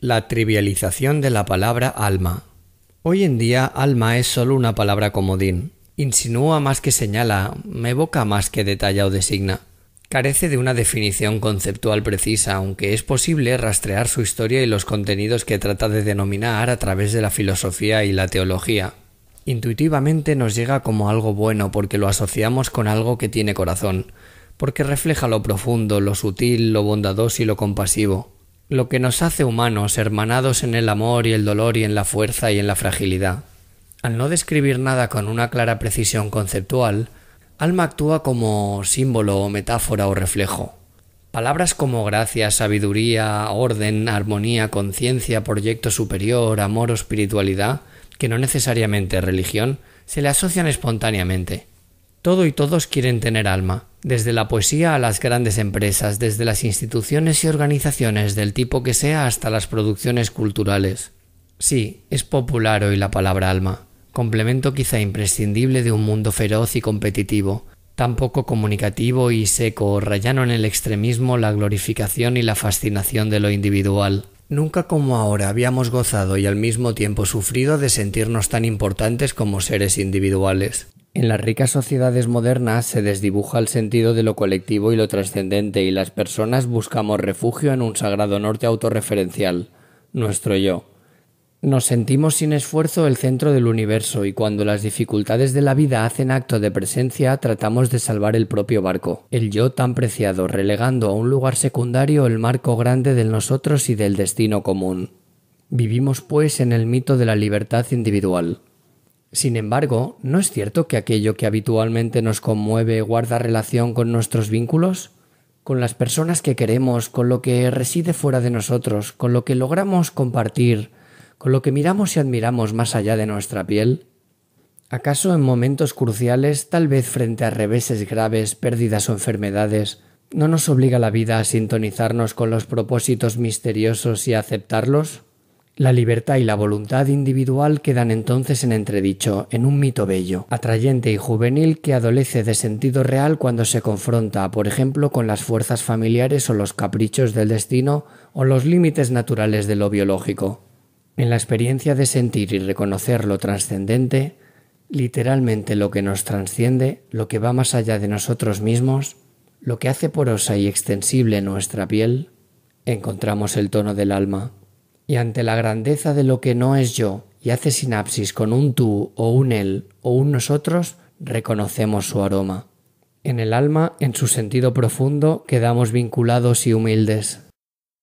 La trivialización de la palabra alma. Hoy en día alma es solo una palabra comodín. Insinúa más que señala, me evoca más que detalla o designa. Carece de una definición conceptual precisa, aunque es posible rastrear su historia y los contenidos que trata de denominar a través de la filosofía y la teología. Intuitivamente nos llega como algo bueno porque lo asociamos con algo que tiene corazón, porque refleja lo profundo, lo sutil, lo bondadoso y lo compasivo lo que nos hace humanos, hermanados en el amor y el dolor y en la fuerza y en la fragilidad. Al no describir nada con una clara precisión conceptual, alma actúa como símbolo o metáfora o reflejo. Palabras como gracia, sabiduría, orden, armonía, conciencia, proyecto superior, amor o espiritualidad, que no necesariamente religión, se le asocian espontáneamente. Todo y todos quieren tener alma, desde la poesía a las grandes empresas, desde las instituciones y organizaciones del tipo que sea hasta las producciones culturales. Sí, es popular hoy la palabra alma, complemento quizá imprescindible de un mundo feroz y competitivo, tan poco comunicativo y seco, rayano en el extremismo la glorificación y la fascinación de lo individual. Nunca como ahora habíamos gozado y al mismo tiempo sufrido de sentirnos tan importantes como seres individuales. En las ricas sociedades modernas se desdibuja el sentido de lo colectivo y lo trascendente y las personas buscamos refugio en un sagrado norte autorreferencial, nuestro yo. Nos sentimos sin esfuerzo el centro del universo y cuando las dificultades de la vida hacen acto de presencia tratamos de salvar el propio barco, el yo tan preciado, relegando a un lugar secundario el marco grande del nosotros y del destino común. Vivimos pues en el mito de la libertad individual. Sin embargo, ¿no es cierto que aquello que habitualmente nos conmueve guarda relación con nuestros vínculos? Con las personas que queremos, con lo que reside fuera de nosotros, con lo que logramos compartir, con lo que miramos y admiramos más allá de nuestra piel. ¿Acaso en momentos cruciales, tal vez frente a reveses graves, pérdidas o enfermedades, no nos obliga la vida a sintonizarnos con los propósitos misteriosos y a aceptarlos? La libertad y la voluntad individual quedan entonces en entredicho, en un mito bello, atrayente y juvenil que adolece de sentido real cuando se confronta, por ejemplo, con las fuerzas familiares o los caprichos del destino o los límites naturales de lo biológico. En la experiencia de sentir y reconocer lo trascendente, literalmente lo que nos trasciende, lo que va más allá de nosotros mismos, lo que hace porosa y extensible nuestra piel, encontramos el tono del alma. Y ante la grandeza de lo que no es yo y hace sinapsis con un tú o un él o un nosotros, reconocemos su aroma. En el alma, en su sentido profundo, quedamos vinculados y humildes,